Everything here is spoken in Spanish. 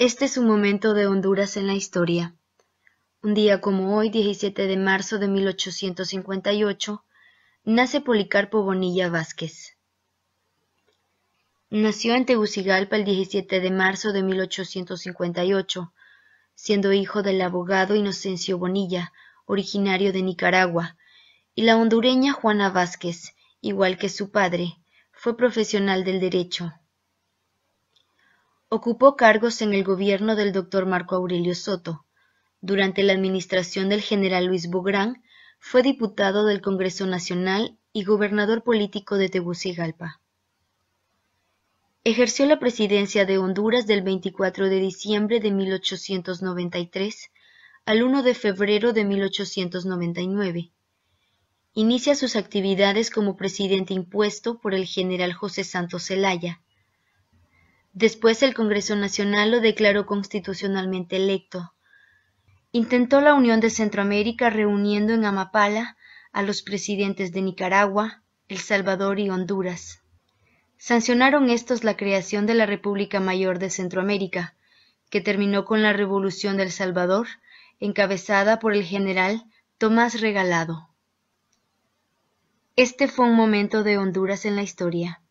Este es un momento de Honduras en la historia. Un día como hoy, 17 de marzo de 1858, nace Policarpo Bonilla Vázquez. Nació en Tegucigalpa el 17 de marzo de 1858, siendo hijo del abogado Inocencio Bonilla, originario de Nicaragua, y la hondureña Juana Vázquez, igual que su padre, fue profesional del derecho. Ocupó cargos en el gobierno del Dr. Marco Aurelio Soto, durante la administración del general Luis Bográn, fue diputado del Congreso Nacional y gobernador político de Tegucigalpa. Ejerció la presidencia de Honduras del 24 de diciembre de 1893 al 1 de febrero de 1899. Inicia sus actividades como presidente impuesto por el general José Santos Zelaya, Después el Congreso Nacional lo declaró constitucionalmente electo. Intentó la unión de Centroamérica reuniendo en Amapala a los presidentes de Nicaragua, El Salvador y Honduras. Sancionaron estos la creación de la República Mayor de Centroamérica, que terminó con la Revolución del Salvador, encabezada por el general Tomás Regalado. Este fue un momento de Honduras en la historia.